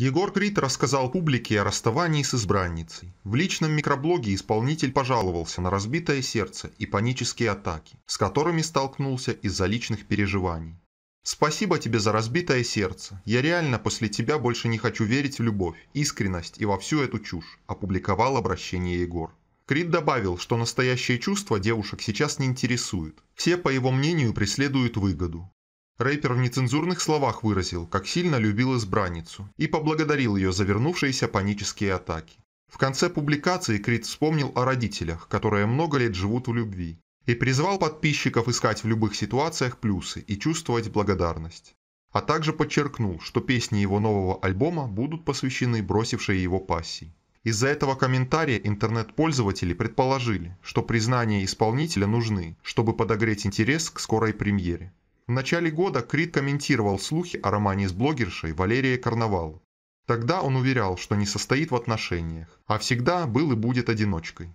Егор Крид рассказал публике о расставании с избранницей. В личном микроблоге исполнитель пожаловался на разбитое сердце и панические атаки, с которыми столкнулся из-за личных переживаний. «Спасибо тебе за разбитое сердце. Я реально после тебя больше не хочу верить в любовь, искренность и во всю эту чушь», – опубликовал обращение Егор. Крид добавил, что настоящие чувства девушек сейчас не интересуют. Все, по его мнению, преследуют выгоду. Рэпер в нецензурных словах выразил, как сильно любил избранницу, и поблагодарил ее за вернувшиеся панические атаки. В конце публикации Крид вспомнил о родителях, которые много лет живут в любви, и призвал подписчиков искать в любых ситуациях плюсы и чувствовать благодарность. А также подчеркнул, что песни его нового альбома будут посвящены бросившей его пассии. Из-за этого комментария интернет-пользователи предположили, что признания исполнителя нужны, чтобы подогреть интерес к скорой премьере. В начале года Крид комментировал слухи о романе с блогершей Валерией Карнавал. Тогда он уверял, что не состоит в отношениях, а всегда был и будет одиночкой.